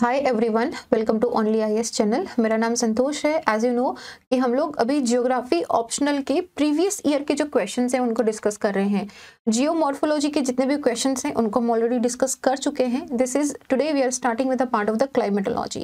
Hi everyone welcome to only IAS एस चैनल मेरा नाम संतोष है एज यू नो कि हम लोग अभी जियोग्राफी ऑप्शनल के प्रीवियस ईयर के जो क्वेश्चन हैं उनको डिस्कस कर रहे हैं जियोमॉर्फोलॉजी के जितने भी क्वेश्चन हैं उनको हम ऑलरेडी डिस्कस कर चुके हैं this is today we are starting with a part of the climatology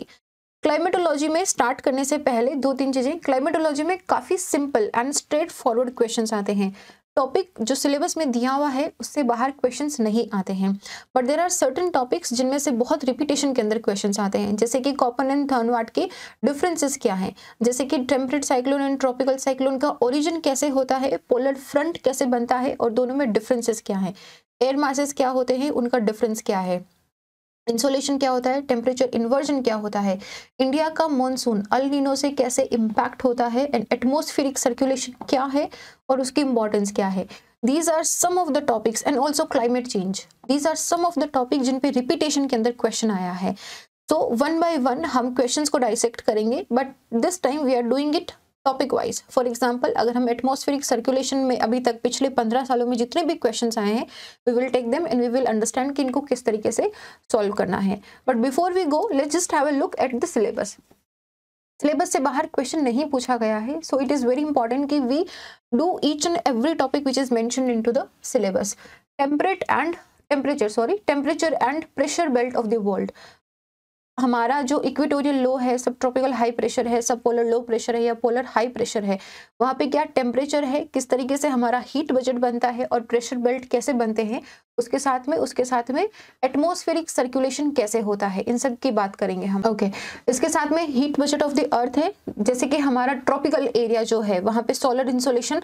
climatology में स्टार्ट करने से पहले दो तीन चीज़ें क्लाइमेटोलॉजी में काफ़ी simple and straightforward questions आते हैं टॉपिक जो सिलेबस में दिया हुआ है उससे बाहर क्वेश्चन नहीं आते हैं but there are certain topics जिनमें से बहुत रिपीटेशन के अंदर क्वेश्चन आते हैं जैसे कि कॉपन एंड थर्नवाट के डिफरेंसेस क्या हैं जैसे कि temperate cyclone and tropical cyclone का ओरिजिन कैसे होता है पोलर फ्रंट कैसे बनता है और दोनों में डिफरेंसेज क्या हैं एयर मासेस क्या होते हैं उनका डिफरेंस क्या है इंसोलेशन क्या होता है टेम्परेचर इन्वर्जन क्या होता है इंडिया का मॉनसून अल नीनो से कैसे इम्पैक्ट होता है एंड एटमोस्फेरिक सर्कुलेशन क्या है और उसकी इम्पोर्टेंस क्या है these are some of the topics and also climate change these are some of the topic जिन पे रिपीटेशन के अंदर क्वेश्चन आया है तो वन बाय वन हम क्वेश्चंस को डाइसेक्ट करेंगे but this time we are doing it topic wise for example अगर हम एटमोस्फेरिक सर्कुलेशन में अभी तक पिछले पंद्रह सालों में जितने भी क्वेश्चन आए हैं we will take them and we will understand कि इनको किस तरीके से सॉल्व करना है but before we go let just have a look at the syllabus syllabus से बाहर क्वेश्चन नहीं पूछा गया है so it is very important कि we do each and every topic which is mention in to the syllabus temperate and temperature sorry temperature and pressure belt of the world हमारा जो equatorial low है sub tropical high pressure है सब polar low pressure है या polar high pressure है वहाँ पे क्या टेम्परेचर है किस तरीके से हमारा हीट बजट बनता है और प्रेशर बेल्ट कैसे बनते हैं उसके साथ में उसके साथ में एटमोस्फेरिक सर्कुलेशन कैसे होता है इन सब की बात करेंगे हम ओके okay. इसके साथ में heat budget of the earth है जैसे कि हमारा ट्रॉपिकल एरिया जो है वहाँ पे सोलर इंसोलेशन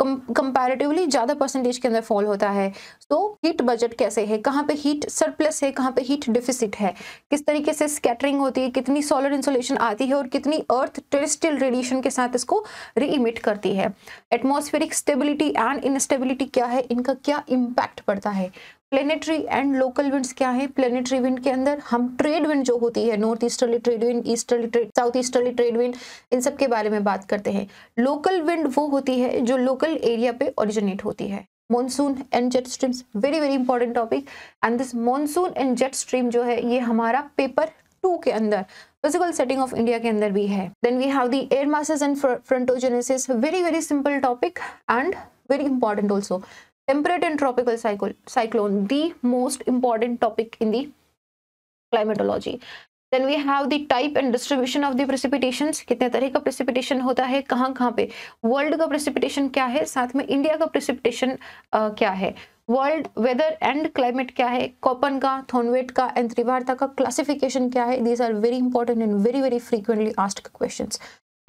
कंपैरेटिवली ज़्यादा परसेंटेज के अंदर फॉल होता है तो हीट बजट कैसे है कहाँ पे हीट सरप्लस है कहाँ पे हीट डिफिसिट है किस तरीके से स्कैटरिंग होती है कितनी सोलर इंसोलेशन आती है और कितनी अर्थ टेरिस्टल रेडिएशन के साथ इसको रीइमिट करती है एटमोस्फेरिक स्टेबिलिटी एंड इनस्टेबिलिटी क्या है इनका क्या इम्पैक्ट पड़ता है प्लेनेटरी एंड लोकल विंड्स क्या है प्लेनेटरी विंड के अंदर हम ट्रेड विंड जो होती है north easterly trade wind easterly trade south easterly trade wind इन सब के बारे में बात करते हैं लोकल विंड वो होती है जो लोकल एरिया पे ओरिजिनेट होती है monsoon and jet streams very very important topic and this monsoon and jet stream जो है ये हमारा पेपर टू के अंदर फिजिकल सेटिंग ऑफ इंडिया के अंदर भी है then we have the air masses and frontogenesis very very simple topic and very important also temperate and tropical cyclone, the most important topic in the climatology. Then we have the type and distribution of the precipitation कितने तरह का precipitation होता है कहाँ कहाँ पे world का precipitation क्या है साथ में इंडिया का प्रेसिपिटेशन uh, क्या है वर्ल्ड वेदर एंड क्लाइमेट क्या है कॉपन का थोनवेट का एंड त्रिवार्ता का क्लासिफिकेशन क्या है these are very important and very very frequently asked question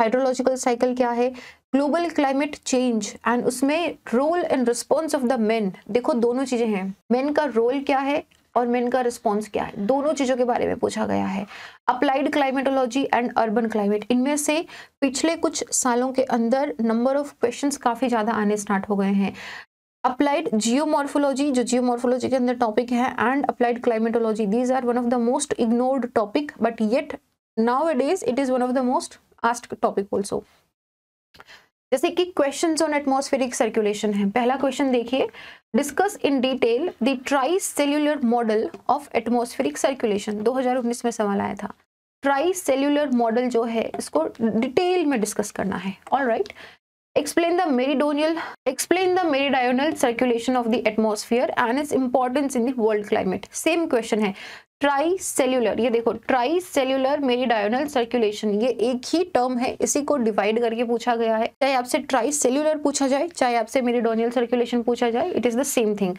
hydrological cycle क्या है ग्लोबल क्लाइमेट चेंज एंड उसमें role and response of the men देखो दोनों चीज़ें हैं मेन का रोल क्या है और मेन का रिस्पॉन्स क्या है दोनों चीज़ों के बारे में पूछा गया है applied climatology and urban climate इनमें से पिछले कुछ सालों के अंदर नंबर ऑफ क्वेश्चन काफ़ी ज़्यादा आने स्टार्ट हो गए हैं अप्लाइड जियोमॉर्फोलॉजी जो जियोमॉर्फोलॉजी के अंदर टॉपिक है and applied climatology these are one of the most ignored topic but yet now it is it is one of the most asked topic also जैसे कि क्वेश्चंस ऑन एटमॉस्फेरिक सर्कुलेशन है पहला question देखिए discuss in detail the tri cellular model of atmospheric circulation 2019 में सवाल आया था try cellular model जो है इसको डिटेल में डिस्कस करना है all right explain the meridional explain the meridional circulation of the atmosphere and its importance in the world climate same question है ट्राई सेल्यूलर ये देखो ट्राई सेल्यूलर डायोनल सर्कुलेशन ये एक ही टर्म है इसी को डिवाइड करके पूछा गया है चाहे आपसे ट्राई सेल्यूलर पूछा जाए चाहे आपसे डोनियल सर्कुलेशन पूछा जाए it is the same thing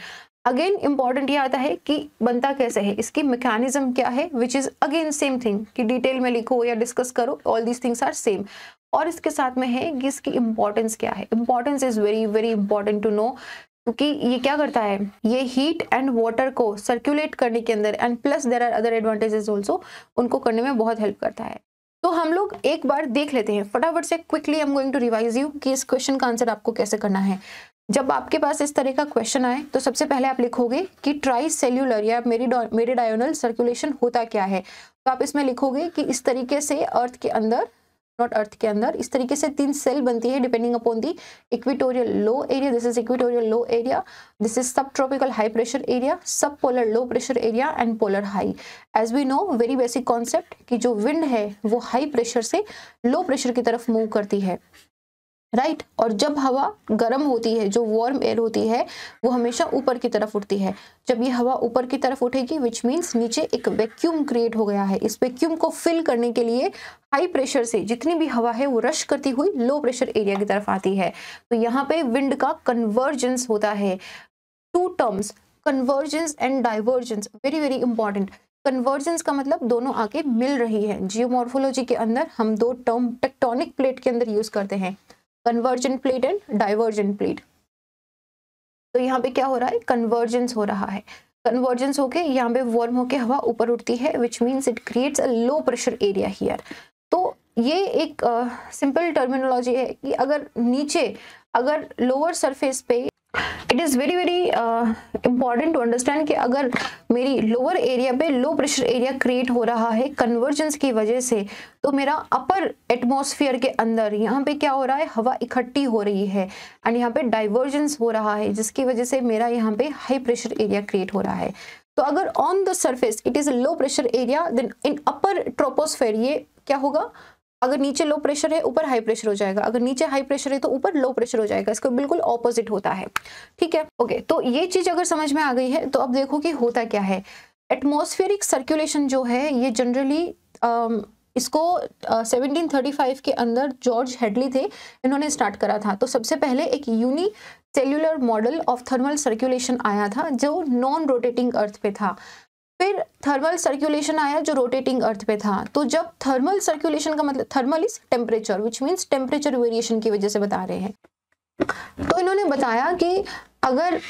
again important ये आता है कि बनता कैसे है इसकी मैकेनिज्म क्या है which is again same thing कि डिटेल में लिखो या डिस्कस करो all these things are same और इसके साथ में है कि इसकी इंपॉर्टेंस क्या है importance is very very important to know क्योंकि ये क्या करता है ये हीट एंड वाटर को सर्कुलेट करने के अंदर and plus there are other advantages also उनको करने में बहुत हेल्प करता है तो हम लोग एक बार देख लेते हैं फटाफट से quickly I am going to revise you कि इस क्वेश्चन का आंसर आपको कैसे करना है जब आपके पास इस तरह का क्वेश्चन आए तो सबसे पहले आप लिखोगे कि ट्राई सेल्यूलर या मेरी डायोनल सर्कुलेशन होता क्या है तो आप इसमें लिखोगे कि इस तरीके से अर्थ के अंदर डॉट अर्थ के अंदर इस तरीके से तीन सेल बनती है depending upon the equatorial low area this is equatorial low area this is sub tropical high pressure area sub polar low pressure area and polar high as we know very basic concept कि जो wind है वो high pressure से low pressure की तरफ move करती है right right? और जब हवा गर्म होती है जो वार्म एयर होती है वो हमेशा ऊपर की तरफ उठती है जब ये हवा ऊपर की तरफ उठेगी विच मीन्स नीचे एक वैक्यूम क्रिएट हो गया है इस वैक्यूम को फिल करने के लिए हाई प्रेशर से जितनी भी हवा है वो रश करती हुई लो प्रेशर एरिया की तरफ आती है तो यहाँ पे विंड का कन्वर्जेंस होता है two terms convergence and divergence very very important convergence का मतलब दोनों आके मिल रही है जियोमोर्फोलॉजी के अंदर हम दो टर्म टेक्टोनिक प्लेट के अंदर यूज करते हैं convergent plate and divergent plate तो यहाँ पे क्या हो रहा है कन्वर्जेंस हो रहा है कन्वर्जेंस होके यहाँ पे वॉर्म होके हवा ऊपर उठती है which means it creates a low pressure area here तो ये एक सिंपल uh, टर्मिनोलॉजी है कि अगर नीचे अगर लोअर सरफेस पे it is very very important to understand कि अगर मेरी लोअर एरिया पे लो प्रेशर एरिया क्रिएट हो रहा है कन्वर्जेंस की वजह से तो मेरा अपर एटमोसफियर के अंदर यहाँ पे क्या हो रहा है हवा इकट्ठी हो रही है एंड यहाँ पे डाइवर्जेंस हो रहा है जिसकी वजह से मेरा यहाँ पे हाई प्रेशर एरिया क्रिएट हो रहा है तो अगर on the surface it is low pressure area then in upper troposphere ये क्या होगा अगर नीचे लो प्रेशर है ऊपर हाई प्रेशर हो जाएगा अगर नीचे हाई प्रेशर है तो ऊपर लो प्रेशर हो जाएगा इसका बिल्कुल ऑपोजिट होता है ठीक है ओके तो ये चीज अगर समझ में आ गई है तो अब देखो कि होता क्या है एटमोस्फेरिक सर्कुलेशन जो है ये जनरली um, इसको सेवनटीन थर्टी फाइव के अंदर जॉर्ज हेडली थे इन्होंने स्टार्ट करा था तो सबसे पहले एक unicellular model of thermal circulation आया था जो नॉन रोटेटिंग अर्थ पे था फिर थर्मल सर्कुलेशन आया जो रोटेटिंग अर्थ पे था तो जब थर्मल सर्कुलेशन का मतलब thermal is temperature which means temperature variation की वजह से बता रहे हैं तो इन्होंने बताया कि अगर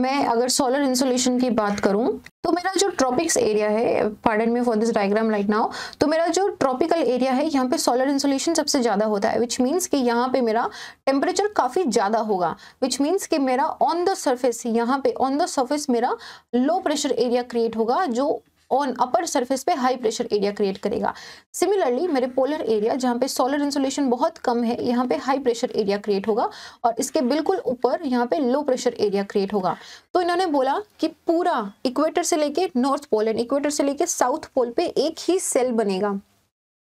मैं अगर सोलर इंसुलेशन की बात करूं तो मेरा जो ट्रॉपिक्स एरिया है pardon me for this diagram right now तो मेरा जो ट्रॉपिकल एरिया है यहाँ पे सोलर इंसुलेशन सबसे ज़्यादा होता है विच मीन्स कि यहाँ पे मेरा टेम्परेचर काफ़ी ज़्यादा होगा विच मीन्स कि मेरा ऑन द सर्फेस यहाँ पे ऑन द सर्फेस मेरा लो प्रेशर एरिया क्रिएट होगा जो ऑन अपर सरफेस पे हाई प्रेशर एरिया क्रिएट करेगा सिमिलरली मेरे पोलर एरिया जहाँ पे सोलर इंसुलेशन बहुत कम है यहाँ पे हाई प्रेशर एरिया क्रिएट होगा और इसके बिल्कुल ऊपर यहाँ पे लो प्रेशर एरिया क्रिएट होगा तो इन्होंने बोला कि पूरा इक्वेटर से लेके नॉर्थ पोल एंड इक्वेटर से लेके साउथ पोल पे एक ही सेल बनेगा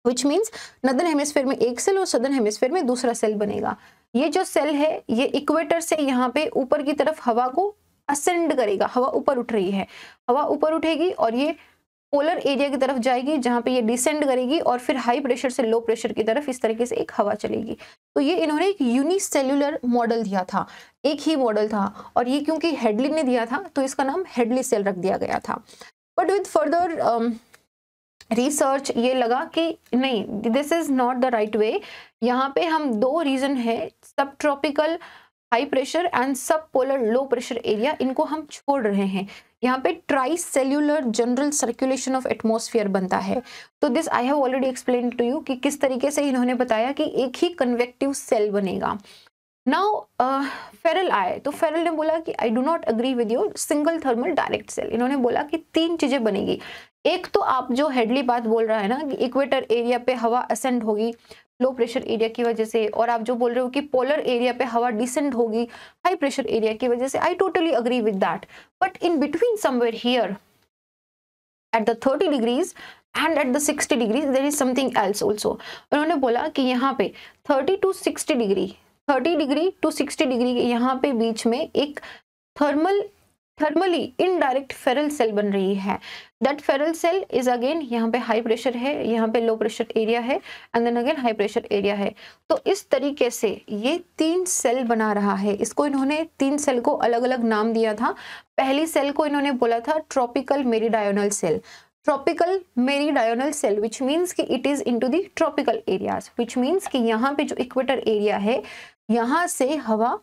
विच मीन्स नदन हेमिस्फेयर में एक सेल और सदर्न हेमिस्फेयर में दूसरा सेल बनेगा ये जो सेल है ये इक्वेटर से यहाँ पे ऊपर की तरफ हवा को असेंड करेगा हवा ऊपर उठ रही है हवा ऊपर उठेगी और ये पोलर एरिया की तरफ जाएगी जहाँ पे ये डिसेंड करेगी और फिर हाई प्रेशर से लो प्रेशर की तरफ इस तरीके से एक हवा चलेगी तो ये इन्होंने एक यूनिसेल्युलर मॉडल दिया था एक ही मॉडल था और ये क्योंकि हेडली ने दिया था तो इसका नाम हेडली सेल रख दिया गया था बट विद फर्दर रिसर्च ये लगा कि नहीं this is not the right way यहाँ पे हम दो रीज़न है sub tropical high pressure and sub polar low pressure area इनको हम छोड़ रहे हैं यहाँ पे tri cellular general circulation of atmosphere बनता है तो this I have already explain to you कि किस तरीके से इन्होंने बताया कि एक ही कन्वेक्टिव सेल बनेगा नाउ फेरल आए तो फेरल ने बोला कि I do not agree with your single thermal direct cell इन्होंने बोला कि तीन चीज़ें बनेगी एक तो आप जो हेडली बात बोल रहा है ना कि इक्वेटर एरिया पे हवा असेंड होगी लो प्रेशर एरिया की वजह से और आप जो बोल रहे हो कि पोलर एरिया पे हवा डिसेंड होगी हाई प्रेशर एरिया की वजह से I totally agree with that but in between somewhere here at the thirty degrees and at the sixty degrees there is something else also उन्होंने बोला कि यहाँ पे thirty to sixty degree thirty degree to sixty degree यहाँ पे बीच में एक thermal thermally indirect Ferrel cell बन रही है that Ferrel cell is again यहाँ पे हाई प्रेशर है यहाँ पे लो प्रेशर एरिया है and then again high pressure area है तो इस तरीके से ये तीन सेल बना रहा है इसको इन्होंने तीन सेल को अलग अलग नाम दिया था पहली सेल को इन्होंने बोला था tropical meridional cell tropical meridional cell which means कि it is in to the tropical areas which means कि यहाँ पे जो इक्वेटर एरिया है यहाँ से हवा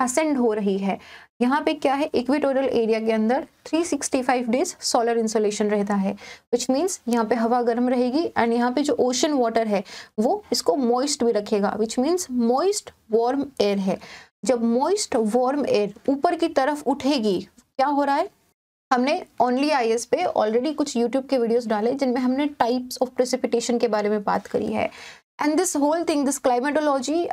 असेंड हो रही है यहाँ पे क्या है इक्वेटोरियल एरिया के अंदर 365 डेज सोलर इंसोलेशन रहता है विच मीन्स यहाँ पे हवा गर्म रहेगी एंड यहाँ पे जो ओशन वाटर है वो इसको मॉइस्ट भी रखेगा which means moist warm air है जब मॉइस्ट वार्म एयर ऊपर की तरफ उठेगी क्या हो रहा है हमने ओनली आई पे ऑलरेडी कुछ यूट्यूब के वीडियोज डाले जिनमें हमने टाइप्स ऑफ प्रेसिपिटेशन के बारे में बात करी है and this whole thing this climatology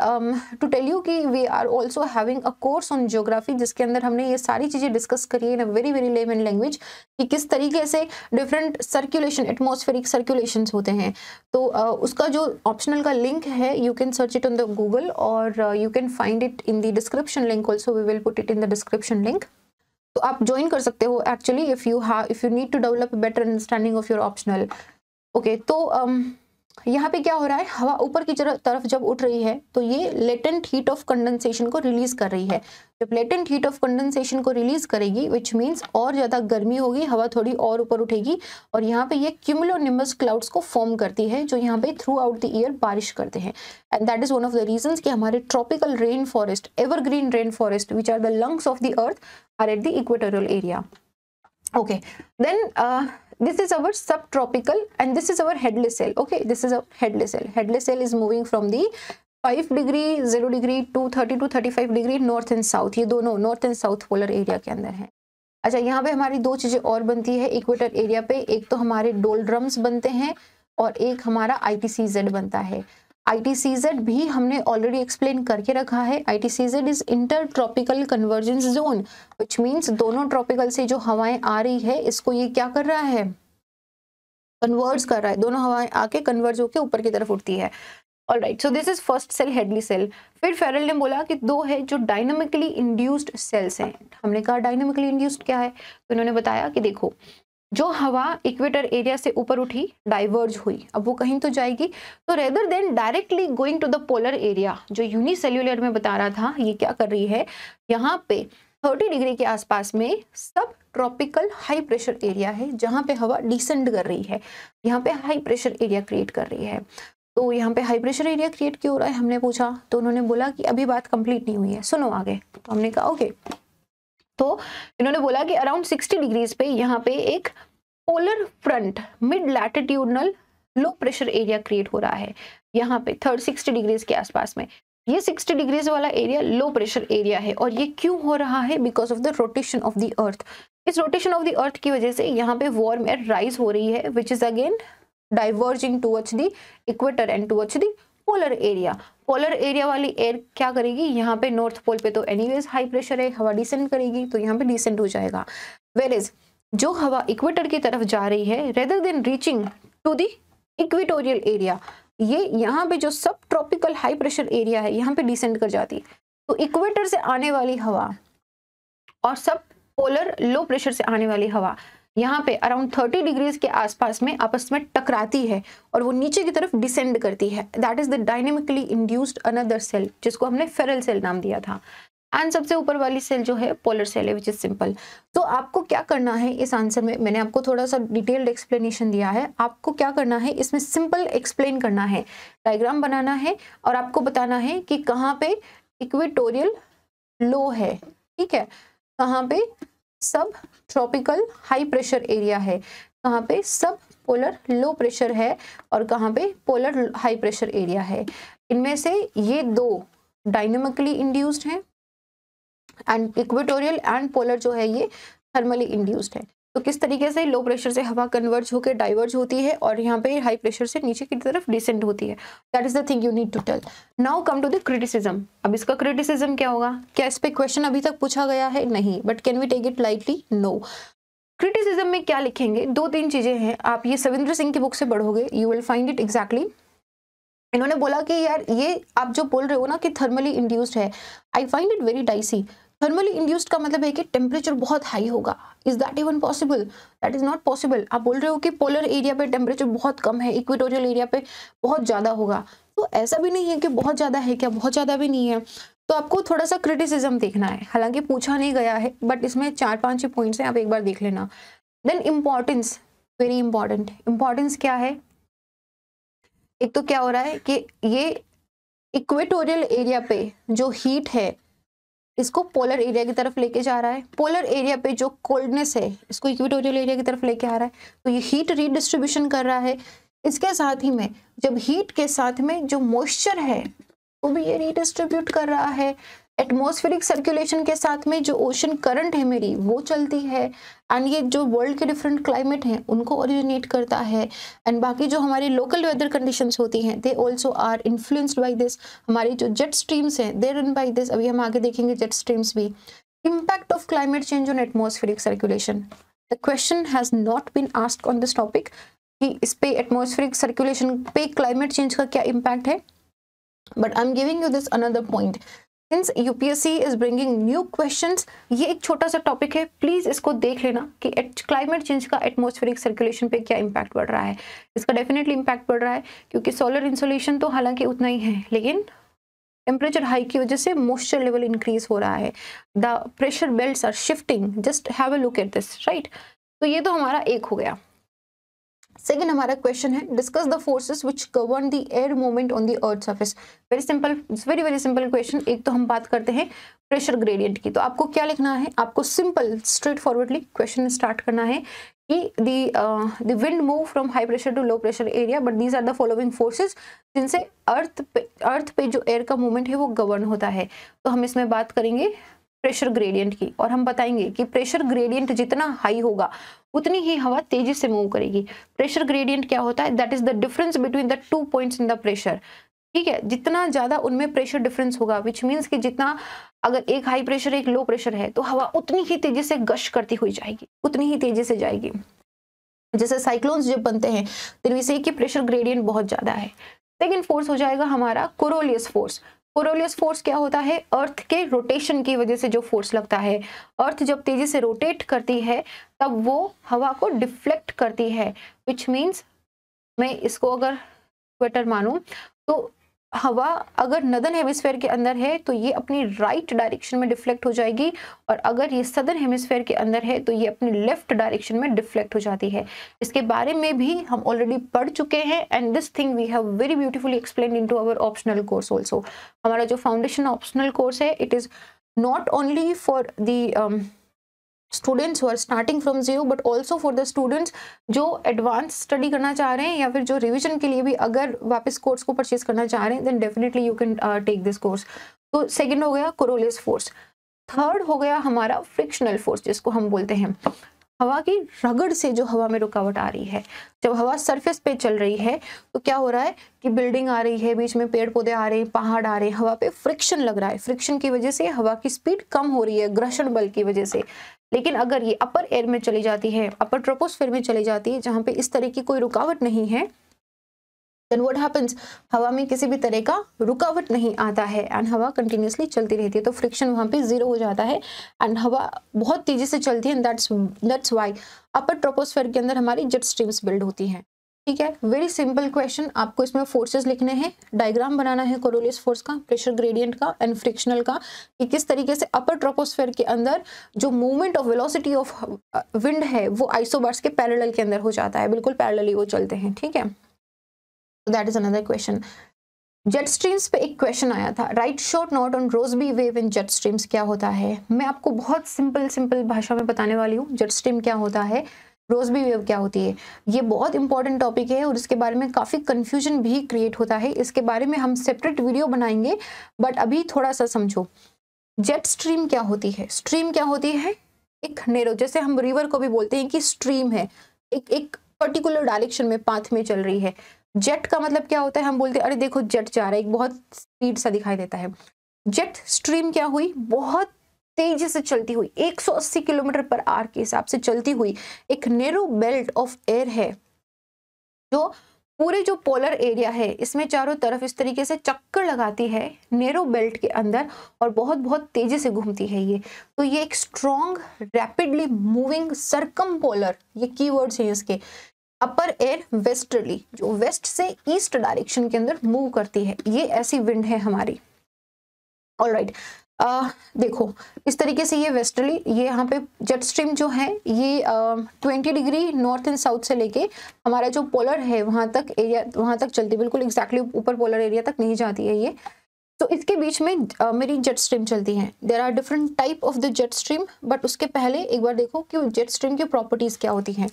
to tell you की we are also having a course on geography जिसके अंदर हमने ये सारी चीज़ें डिस्कस करी है in a very very layman language कि किस तरीके से डिफरेंट सर्कुलेशन एटमोस्फेरिक सर्कुलेशन होते हैं तो uh, उसका जो ऑप्शनल का लिंक है you can search it on the Google और you can find it in the description link also we will put it in the description link तो आप ज्वाइन कर सकते हो actually if you have if you need to develop better understanding of your optional okay तो um, यहाँ पे क्या हो रहा है हवा ऊपर की तरफ जब उठ रही है तो ये लेटेंट हीट ऑफ कंडेंसेशन को रिलीज कर रही है जब लेटेंट हीट ऑफ कंडेंसेशन को रिलीज करेगी विच मींस और ज़्यादा गर्मी होगी हवा थोड़ी और ऊपर उठेगी और यहाँ पे ये क्यूमुलोनिमस क्लाउड्स को फॉर्म करती है जो यहाँ पे थ्रू आउट द ईयर बारिश करते हैं and that is one of the reason की हमारे tropical rain forest evergreen rain forest which are the lungs of the earth are at the equatorial area okay then this is our subtropical and this is our Hadley cell okay this is a headless cell headless cell is moving from the 5 degree 0 degree 230 to five degree north and south ये दोनों north and south polar area के अंदर है अच्छा यहाँ पे हमारी दो चीज़ें और बनती है इक्वेटर एरिया पे एक तो हमारे डोल ड्रम्स बनते हैं और एक हमारा आई बनता है ITCZ भी हमने ऑलरेडी एक्सप्लेन करके रखा है I is inter tropical convergence zone which means दोनों ट्रॉपिकल से जो हवाएं आ रही है इसको ये क्या कर रहा है कन्वर्ज कर रहा है दोनों हवाएं आके कन्वर्ज होकर ऊपर की तरफ उठती है all right so this is first cell Hadley cell फिर फेरल ने बोला कि दो है जो डायनामिकली इंड्यूस्ड सेल्स हैं हमने कहा डायनामिकली इंड्यूस्ड क्या है तो इन्होंने बताया कि देखो जो हवा इक्वेटर एरिया से ऊपर उठी डाइवर्ज हुई अब वो कहीं तो जाएगी तो rather than directly going to the polar area जो यूनिसेल्यूलर में बता रहा था ये क्या कर रही है यहाँ पे 30 डिग्री के आसपास में सब ट्रॉपिकल हाई प्रेशर एरिया है जहाँ पे हवा डिसेंड कर रही है यहाँ पे हाई प्रेशर एरिया क्रिएट कर रही है तो यहाँ पे हाई प्रेशर एरिया क्रिएट क्यों हो रहा है हमने पूछा तो उन्होंने बोला कि अभी बात कंप्लीट नहीं हुई है सुनो आगे तो हमने कहा ओके okay, तो इन्होंने बोला कि अराउंड सिक्सटी डिग्रीज पे यहाँ पे एक polar front mid latitudinal low pressure area create हो रहा है यहाँ पे थर्ड सिक्सटी डिग्रीज के आसपास में ये 60 डिग्रीज वाला एरिया लो प्रेशर एरिया है और ये क्यों हो रहा है because of the rotation of the earth इस रोटेशन ऑफ द अर्थ की वजह से यहाँ पे वॉर्म एयर राइज हो रही है which is again diverging towards the equator and towards the polar area polar area वाली एयर क्या करेगी यहाँ पे नॉर्थ पोल पे तो एनीवेज हाई प्रेशर है हवा डिसेंड करेगी तो यहाँ पे डिसेंड हो जाएगा वेर इज जो हवा इक्वेटर की तरफ जा रही है rather than reaching to the equatorial area ये यहाँ पे जो सब ट्रॉपिकल हाई प्रेशर एरिया है यहाँ पे डिसेंड कर जाती है तो इक्वेटर से आने वाली हवा और सब पोलर लो प्रेशर से आने वाली हवा यहाँ पे अराउंड थर्टी डिग्रीज के आसपास में आपस में टकराती है और वो नीचे की तरफ डिसेंड करती है that is the dynamically induced another cell जिसको हमने फेरल सेल नाम दिया था एंड सबसे ऊपर वाली सेल जो है पोलर सेल है विच इज सिंपल तो आपको क्या करना है इस आंसर में मैंने आपको थोड़ा सा डिटेल्ड एक्सप्लेनेशन दिया है आपको क्या करना है इसमें सिंपल एक्सप्लेन करना है डायग्राम बनाना है और आपको बताना है कि कहाँ पे इक्वेटोरियल लो है ठीक है कहाँ पे सब ट्रॉपिकल हाई प्रेशर एरिया है कहाँ पे सब पोलर लो प्रेशर है और कहाँ पे पोलर हाई प्रेशर एरिया है इनमें से ये दो डायनेमिकली इंड्यूस्ड हैं एंड इक्वेटोरियल एंड पोलर जो है ये थर्मली इंड्यूस्ड है तो किस तरीके से लो प्रेशर से हवा कन्वर्ज होकर डाइवर्ज होती है और यहाँ पे हाई प्रेशर से नीचे की तरफ डिसेंड होती है that is the thing you need to tell now come to the criticism अब इसका क्रिटिसिज्म क्या होगा क्या इस पर क्वेश्चन अभी तक पूछा गया है नहीं but can we take it lightly no criticism में क्या लिखेंगे दो तीन चीज़ें हैं आप ये सविंद्र सिंह की बुक से पढ़ोगे you will find it exactly इन्होंने बोला कि यार ये आप जो बोल रहे हो ना कि थर्मली इंड्यूस्ड है I find it very dicey thermally induced का मतलब है कि टेम्परेचर बहुत हाई होगा is that even possible that is not possible आप बोल रहे हो कि पोलर एरिया पे टेम्परेचर बहुत कम है इक्वेटोरियल एरिया पे बहुत ज़्यादा होगा तो ऐसा भी नहीं है कि बहुत ज़्यादा है क्या बहुत ज़्यादा भी नहीं है तो आपको थोड़ा सा क्रिटिसिज्म देखना है हालांकि पूछा नहीं गया है बट इसमें चार पांच ही पॉइंट्स हैं आप एक बार देख लेना then importance very important importance क्या है एक तो क्या हो रहा है कि ये इक्वेटोरियल एरिया पे जो हीट है इसको पोलर एरिया की तरफ लेके जा रहा है पोलर एरिया पे जो कोल्डनेस है इसको इक्विटोरियल एरिया की तरफ लेके आ रहा है तो ये हीट रीडिस्ट्रीब्यूशन कर रहा है इसके साथ ही में जब हीट के साथ में जो मॉइस्चर है वो भी ये रीडिस्ट्रीब्यूट कर रहा है एटमोस्फेरिक सर्कुलेशन के साथ में जो ओशन करंट है मेरी वो चलती है एंड ये जो वर्ल्ड के डिफरेंट क्लाइमेट हैं उनको ओरिजिनेट करता है एंड बाकी जो हमारी लोकल वेदर कंडीशंस होती हैं they also are influenced by this हमारी जो जेट स्ट्रीम्स हैं दे रन बाई दिस अभी हम आगे देखेंगे जेट स्ट्रीम्स भी impact of climate change on atmospheric circulation the question has not been ask on this topic कि इस पे एटमोस्फेरिक सर्कुलेशन पे क्लाइमेट चेंज का क्या इम्पैक्ट है but I am giving you this another point hints UPSC is bringing new questions ये एक छोटा सा टॉपिक है प्लीज इसको देख लेना कि क्लाइमेट चेंज का एटमॉस्फेरिक सर्कुलेशन पे क्या इम्पैक्ट पड़ रहा है इसका डेफिनेटली इम्पैक्ट पड़ रहा है क्योंकि सोलर इंसोलेशन तो हालांकि उतना ही है लेकिन टेम्परेचर हाई की वजह से मॉइस्चर लेवल इंक्रीज हो रहा है the pressure belt are shifting just have a look at this right तो ये तो हमारा एक हो गया सेकेंड हमारा क्वेश्चन है discuss the forces which govern the air movement on the earth surface very simple very very simple question एक तो हम बात करते हैं प्रेशर ग्रेडियंट की तो आपको क्या लिखना है आपको simple straight forwardly question start करना है कि the uh, wind move from high pressure to low pressure area but these are the following forces जिनसे अर्थ पे अर्थ पे जो एयर का मूवमेंट है वो गवर्न होता है तो हम इसमें बात करेंगे प्रेशर ग्रेडियंट की और हम बताएंगे कि प्रेशर ग्रेडियंट जितना हाई होगा उतनी ही हवा तेजी से मूव करेगी प्रेशर ग्रेडियंट क्या होता है that is the difference between the two points in the pressure ठीक है जितना ज़्यादा उनमें प्रेशर डिफरेंस होगा विच मीन्स कि जितना अगर एक हाई प्रेशर एक लो प्रेशर है तो हवा उतनी ही तेजी से गश करती हुई जाएगी उतनी ही तेजी से जाएगी जैसे साइक्लोन्स जब बनते हैं तो इनमें से प्रेशर ग्रेडियंट बहुत ज़्यादा है सेकेंड फोर्स हो जाएगा हमारा कोरोलियस फोर्स कोरोलियस फोर्स क्या होता है अर्थ के रोटेशन की वजह से जो फोर्स लगता है अर्थ जब तेजी से रोटेट करती है तब वो हवा को डिफ्लेक्ट करती है विच मीन्स मैं इसको अगर स्वेटर मानूँ तो हवा अगर नदन हेमिस्फेयर के अंदर है तो ये अपनी राइट डायरेक्शन में डिफ्लेक्ट हो जाएगी और अगर ये सदर हेमिस्फेयर के अंदर है तो ये अपनी लेफ्ट डायरेक्शन में डिफ्लेक्ट हो जाती है इसके बारे में भी हम ऑलरेडी पढ़ चुके हैं and this thing we have very beautifully explain in to our optional course also हमारा जो फाउंडेशन ऑप्शनल कोर्स है it is not only for the students हुआ starting from zero but also for the students जो advance study करना चाह रहे हैं या फिर जो रिविजन के लिए भी अगर वापस कोर्स को परचेज करना चाह रहे हैं then definitely you can take this course तो सेकेंड हो गया कोरोलियस फोर्स थर्ड हो गया हमारा फ्रिक्शनल फोर्स जिसको हम बोलते हैं हवा की रगड़ से जो हवा में रुकावट आ रही है जब हवा सरफेस पे चल रही है तो क्या हो रहा है कि बिल्डिंग आ रही है बीच में पेड़ पौधे आ रहे हैं पहाड़ आ रहे हैं हवा पे फ्रिक्शन लग रहा है फ्रिक्शन की वजह से हवा की स्पीड कम हो रही है घर्षण बल की वजह से लेकिन अगर ये अपर एयर में चली जाती है अपर ट्रोपोस्फेयर में चली जाती है जहाँ पे इस तरह की कोई रुकावट नहीं है देन व्हाट हैपन्स हवा में किसी भी तरह का रुकावट नहीं आता है एंड हवा कंटिन्यूसली चलती रहती है तो फ्रिक्शन वहाँ पे जीरो हो जाता है एंड हवा बहुत तेजी से चलती है and that's that's why upper troposphere के अंदर हमारी जेट स्ट्रीम्स बिल्ड होती हैं ठीक है वेरी सिंपल क्वेश्चन आपको इसमें फोर्सेस लिखने हैं डायग्राम बनाना है कोरोलियस फोर्स का प्रेशर ग्रेडियंट का एंड फ्रिक्शनल का कि किस तरीके से अपर ट्रोपोस्फेयर के अंदर जो movement of velocity of wind है वो आइसोबार्स के पैरेलल के अंदर हो जाता है बिल्कुल पैरेलली वो चलते हैं ठीक है that is another question jet streams पे एक क्वेश्चन आया था right short note on Rossby wave in jet streams क्या होता है मैं आपको बहुत सिंपल सिंपल भाषा में बताने वाली हूँ जेट स्ट्रीम क्या होता है रोजबी वेव क्या होती है ये बहुत इंपॉर्टेंट टॉपिक है और इसके बारे में काफ़ी कन्फ्यूजन भी क्रिएट होता है इसके बारे में हम सेपरेट वीडियो बनाएंगे बट अभी थोड़ा सा समझो जेट स्ट्रीम क्या होती है स्ट्रीम क्या होती है एक नेरो जैसे हम रिवर को भी बोलते हैं कि स्ट्रीम है एक एक पर्टिकुलर डायरेक्शन में पाथ में चल रही है जेट का मतलब क्या होता है हम बोलते हैं अरे देखो जेट जा रहा है एक बहुत स्पीड सा दिखाई देता है जेट स्ट्रीम क्या हुई बहुत तेजी से चलती हुई 180 किलोमीटर पर आर के हिसाब से चलती हुई एक नेरो बेल्ट ऑफ एयर है जो पूरे जो पोलर एरिया है इसमें चारों तरफ इस तरीके से चक्कर लगाती है नेरो बेल्ट के अंदर और बहुत बहुत तेजी से घूमती है ये तो ये एक strong rapidly moving circumpolar ये की वर्ड्स हैं इसके अपर एयर वेस्टर्ली जो वेस्ट से ईस्ट डायरेक्शन के अंदर मूव करती है ये ऐसी विंड है हमारी ऑल राइट right. देखो इस तरीके से ये वेस्टर्ली ये यहाँ पे जेट स्ट्रीम जो है ये twenty degree north and south से लेके हमारा जो पोलर है वहां तक एरिया वहां तक चलती बिल्कुल एग्जैक्टली exactly ऊपर पोलर एरिया तक नहीं जाती है ये तो इसके बीच में आ, मेरी जेट स्ट्रीम चलती है there are different type of the jet stream but उसके पहले एक बार देखो कि जेट स्ट्रीम की प्रॉपर्टीज़ क्या होती हैं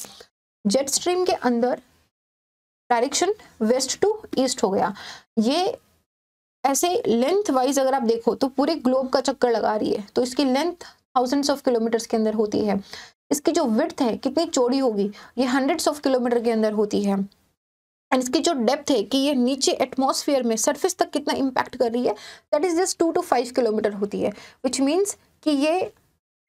जेट स्ट्रीम के अंदर डायरेक्शन वेस्ट टू ईस्ट हो गया ये ऐसे लेंथ वाइज अगर आप देखो तो पूरे ग्लोब का चक्कर लगा रही है तो इसकी लेंथ थाउजेंड्स ऑफ किलोमीटर्स के अंदर होती है इसकी जो विथ है कितनी चौड़ी होगी ये हंड्रेड्स ऑफ किलोमीटर के अंदर होती है एंड इसकी जो डेप्थ है कि ये नीचे एटमॉस्फेयर में सरफेस तक कितना इम्पैक्ट कर रही है that is just two to five kilometre होती है विच मीन्स कि ये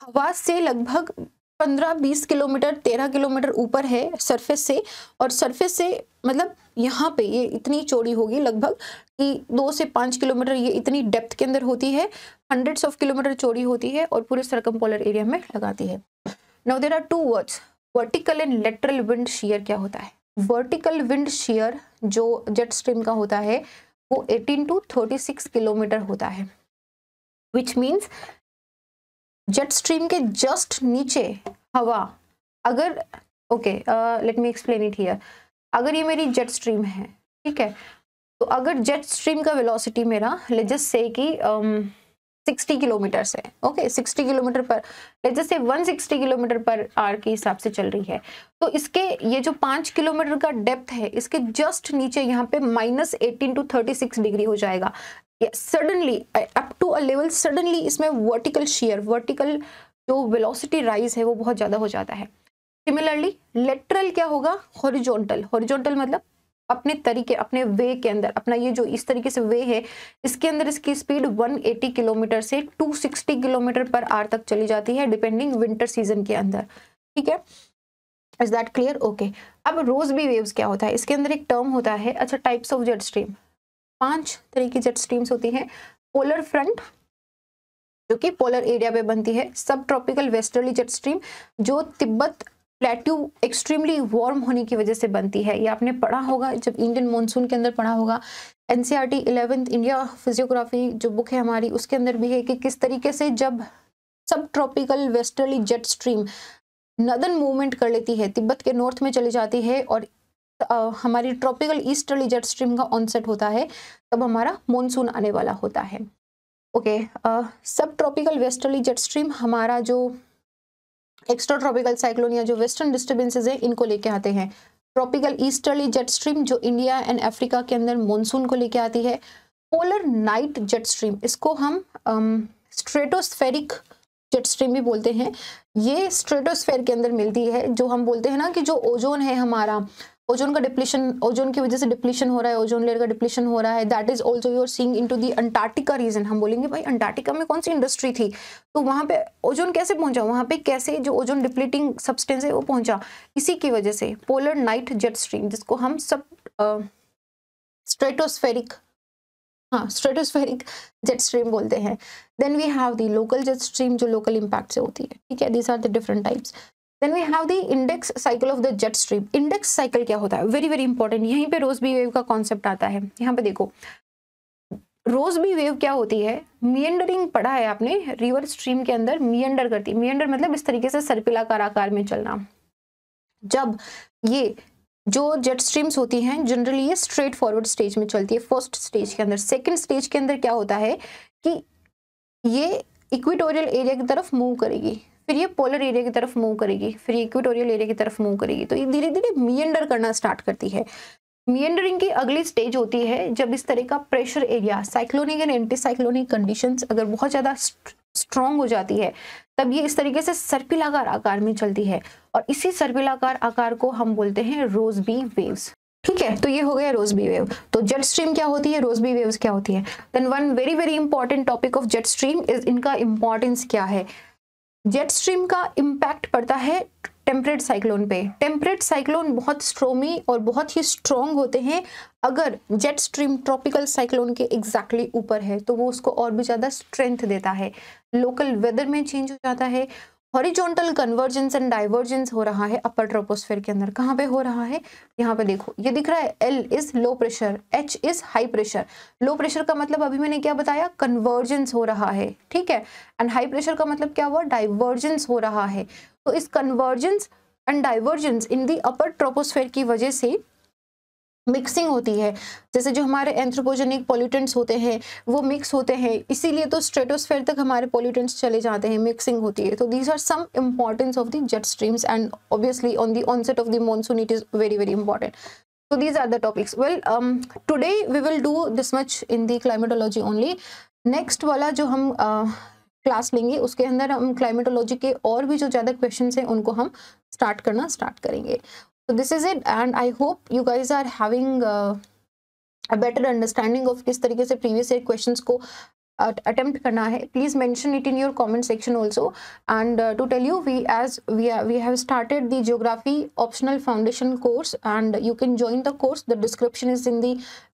हवा से लगभग पंद्रह बीस किलोमीटर तेरह किलोमीटर ऊपर है सरफेस से और सरफेस से मतलब यहाँ पे ये इतनी चौड़ी होगी लगभग कि दो से पाँच किलोमीटर ये इतनी डेप्थ के अंदर होती है हंड्रेड्स ऑफ किलोमीटर चौड़ी होती है और पूरे पोलर एरिया में लगाती है now there are two words vertical and lateral wind shear क्या होता है वर्टिकल विंड शेयर जो जेट स्ट्रीम का होता है वो 18 टू 36 किलोमीटर होता है विच मीन्स जेट स्ट्रीम के जस्ट नीचे हवा अगर okay let me explain it here अगर ये मेरी जेट स्ट्रीम है ठीक है तो अगर जेट स्ट्रीम का वेलोसिटी मेरा लेजस से कि सिक्सटी किलोमीटर से ओके सिक्सटी किलोमीटर पर लेजस से वन सिक्सटी किलोमीटर पर आर के हिसाब से चल रही है तो इसके ये जो पाँच किलोमीटर का डेप्थ है इसके जस्ट नीचे यहाँ पे minus eighteen to thirty six degree हो जाएगा suddenly up to a level suddenly इसमें वर्टिकल शेयर वर्टिकल जो वेलोसिटी राइज है वो बहुत ज़्यादा हो जाता है सिमिलरली लेटरल क्या होगा हॉरिजॉन्टल हॉरिजॉन्टल मतलब अपने तरीके अपने वे के अंदर अपना ये जो इस तरीके से वे है इसके अंदर इसकी स्पीड 180 किलोमीटर से 260 किलोमीटर पर आर तक चली जाती है डिपेंडिंग विंटर सीजन के अंदर ठीक है इज दैट क्लियर ओके अब रोज बी वेव्स क्या होता है इसके अंदर एक टर्म होता है अच्छा टाइप्स ऑफ जेट स्ट्रीम पांच तरह की जेट स्ट्रीम्स होती हैं पोलर फ्रंट जो कि पोलर एरिया पे बनती है sub tropical westerly jet stream जो तिब्बत प्लेट्यू एक्सट्रीमली वार्म होने की वजह से बनती है ये आपने पढ़ा होगा जब इंडियन मॉनसून के अंदर पढ़ा होगा N C R T eleventh India physiography जो बुक है हमारी उसके अंदर भी है कि किस तरीके से जब सब tropical westerly jet stream northern movement कर लेती है तिब्बत के नॉर्थ में चली जाती है और हमारी ट्रॉपिकल ईस्टर्ली जेट स्ट्रीम का ऑनसेट होता है तब हमारा मानसून आने वाला होता है ओके सब ट्रॉपिकल वेस्टर्ली जेट स्ट्रीम हमारा जो एक्स्ट्रा ट्रॉपिकल साइक्लोन या जो वेस्टर्न डिस्टर्बेंसेज है इनको लेके आते हैं ट्रॉपिकल ईस्टर्ली जेट स्ट्रीम जो इंडिया एंड अफ्रीका के अंदर मानसून को लेके आती है पोलर नाइट जेट स्ट्रीम इसको हम स्ट्रेटोस्फेरिक जेट स्ट्रीम भी बोलते हैं ये स्ट्रेटोस्फेयर के अंदर मिलती है जो हम बोलते हैं ना कि जो ओजोन है हमारा ओजोन का डिप्लीशन ओजोन की वजह से डिप्लीशन हो रहा है ओजोन लेयर का डिप्लीशन हो रहा है that is also you're seeing in to the Antarctica region हम बोलेंगे भाई अंटार्टिका में कौन सी इंडस्ट्री थी तो वहाँ पे ओजोन कैसे पहुंचा वहाँ पे कैसे जो ओजोन डिप्लीटिंग सब्सटेंस है वो पहुंचा इसी की वजह से पोलर नाइट जेट स्ट्रीम जिसको हम सब स्ट्रेटोस्फेरिक हाँ स्ट्रेटोस्फेरिक जेट स्ट्रीम बोलते हैं then we have the local jet stream जो लोकल इम्पैक्ट से होती है ठीक है these are the different types then we have the index cycle of the jet stream index cycle क्या होता है वेरी वेरी इंपॉर्टेंट यहीं पे रोज बी वेव का कॉन्सेप्ट आता है यहाँ पे देखो रोज बी वेव क्या होती है मियंडरिंग पढ़ा है आपने रिवर स्ट्रीम के अंदर मियंडर करती है मियंडर मतलब इस तरीके से सर्पिलाकार आकार में चलना जब ये जो जेट स्ट्रीम्स होती हैं जनरली ये स्ट्रेट फॉरवर्ड स्टेज में चलती है फर्स्ट स्टेज के अंदर सेकंड स्टेज के अंदर क्या होता है कि ये इक्विटोरियल एरिया की तरफ मूव करेगी फिर ये पोलर एरिया की तरफ मूव करेगी फिर इक्विटोरियल एरिया की तरफ मूव करेगी तो ये धीरे धीरे मियंडर करना स्टार्ट करती है मियंडरिंग की अगली स्टेज होती है जब इस तरह का pressure area cyclonic and anticyclonic conditions अगर बहुत ज़्यादा स्ट्रॉन्ग हो जाती है तब ये इस तरीके से सर्पिलाकार आकार में चलती है और इसी सर्पिलाकार आकार को हम बोलते हैं रोजबी वेव्स ठीक है तो ये हो गया रोजबी वेव तो जेट स्ट्रीम क्या होती है रोजबी वेव्स क्या होती है then one very very important topic of jet stream is इनका इंपॉर्टेंस क्या है जेट स्ट्रीम का इम्पैक्ट पड़ता है टेम्परेट साइक्लोन पे टेम्परेट साइक्लोन बहुत स्ट्रोमी और बहुत ही स्ट्रॉन्ग होते हैं अगर जेट स्ट्रीम ट्रॉपिकल साइक्लोन के एग्जैक्टली exactly ऊपर है तो वो उसको और भी ज़्यादा स्ट्रेंथ देता है लोकल वेदर में चेंज हो जाता है हॉरिजॉन्टल कन्वर्जेंस एंड डाइवर्जेंस हो रहा है अपर ट्रोपोस्फेयर के अंदर कहाँ पे हो रहा है यहाँ पे देखो ये दिख रहा है L is low pressure H is high pressure low pressure का मतलब अभी मैंने क्या बताया कन्वर्जेंस हो रहा है ठीक है एंड हाई प्रेशर का मतलब क्या हुआ डाइवर्जेंस हो रहा है तो इस convergence and divergence in the upper troposphere की वजह से मिक्सिंग होती है जैसे जो हमारे एंथ्रोपोजेनिक पॉल्यूटेंट्स होते हैं वो मिक्स होते हैं इसीलिए तो स्ट्रेटोस्फेयर तक हमारे पॉल्यूटेंट्स चले जाते हैं मिक्सिंग होती है तो these are some importance of the jet streams and obviously on the onset of the monsoon it is very very important तो these are the topics well today we will do this much in the climatology only next वाला जो हम class uh, लेंगे उसके अंदर हम climatology के और भी जो ज़्यादा क्वेश्चन हैं उनको हम स्टार्ट करना स्टार्ट करेंगे so this is it and i hope you guys are having uh, a better understanding of किस तरीके से previous year questions को attempt करना है please mention it in your comment section also and uh, to tell you we as we are, we have started the geography optional foundation course and you can join the course the description is in the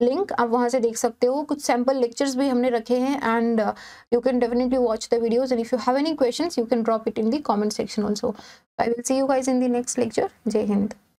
link आप वहाँ से देख सकते हो कुछ sample lectures भी हमने रखे हैं and uh, you can definitely watch the videos and if you have any questions you can drop it in the comment section also I will see you guys in the next lecture जय हिंद